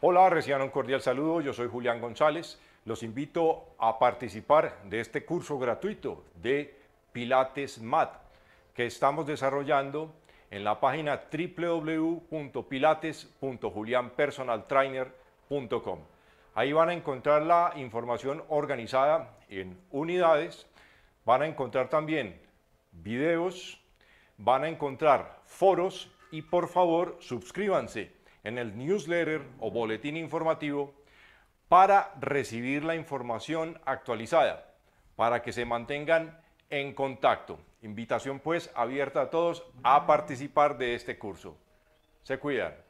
Hola, reciban un cordial saludo. Yo soy Julián González. Los invito a participar de este curso gratuito de Pilates Mat que estamos desarrollando en la página www.pilates.julianpersonaltrainer.com. Ahí van a encontrar la información organizada en unidades, van a encontrar también videos, van a encontrar foros y por favor suscríbanse en el newsletter o boletín informativo para recibir la información actualizada, para que se mantengan en contacto. Invitación pues abierta a todos a participar de este curso. Se cuidan.